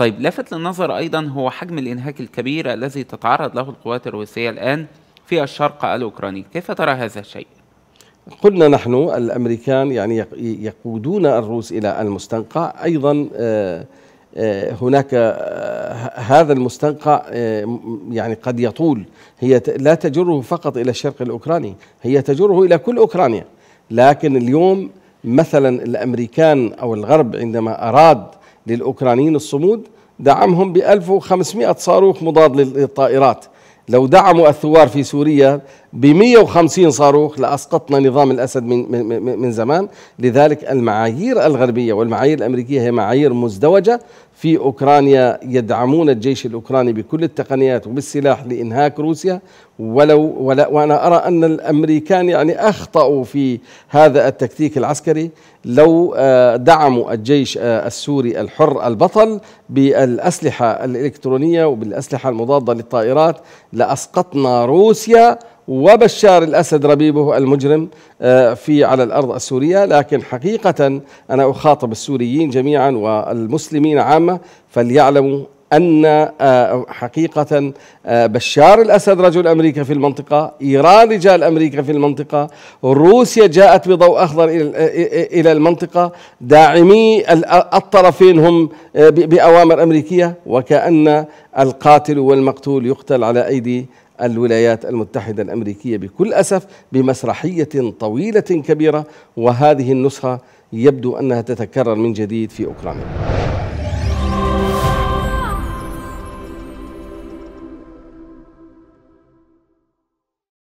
طيب لافت للنظر أيضا هو حجم الإنهاك الكبير الذي تتعرض له القوات الروسية الآن في الشرق الأوكراني كيف ترى هذا الشيء؟ قلنا نحن الامريكان يعني يقودون الروس الى المستنقع ايضا آه، آه، هناك آه، هذا المستنقع يعني قد يطول هي لا تجره فقط الى الشرق الاوكراني هي تجره الى كل اوكرانيا لكن اليوم مثلا الامريكان او الغرب عندما اراد للأوكرانيين الصمود دعمهم ب 1500 صاروخ مضاد للطائرات لو دعموا الثوار في سوريا ب 150 صاروخ لاسقطنا نظام الاسد من من زمان، لذلك المعايير الغربيه والمعايير الامريكيه هي معايير مزدوجه في اوكرانيا يدعمون الجيش الاوكراني بكل التقنيات وبالسلاح لانهاك روسيا ولو ولا وانا ارى ان الامريكان يعني اخطاوا في هذا التكتيك العسكري لو آه، دعموا الجيش آه، السوري الحر البطل بالاسلحه الالكترونيه وبالاسلحه المضاده للطائرات لاسقطنا روسيا وبشار الأسد ربيبه المجرم آه، في على الأرض السورية لكن حقيقة أنا أخاطب السوريين جميعا والمسلمين عامة فليعلموا أن آه، حقيقة آه، بشار الأسد رجل أمريكا في المنطقة إيران رجال أمريكا في المنطقة روسيا جاءت بضوء أخضر إلى آه، المنطقة داعمي الطرفين هم بأوامر أمريكية وكأن القاتل والمقتول يقتل على أيدي الولايات المتحدة الأمريكية بكل أسف بمسرحية طويلة كبيرة وهذه النسخة يبدو أنها تتكرر من جديد في أوكرانيا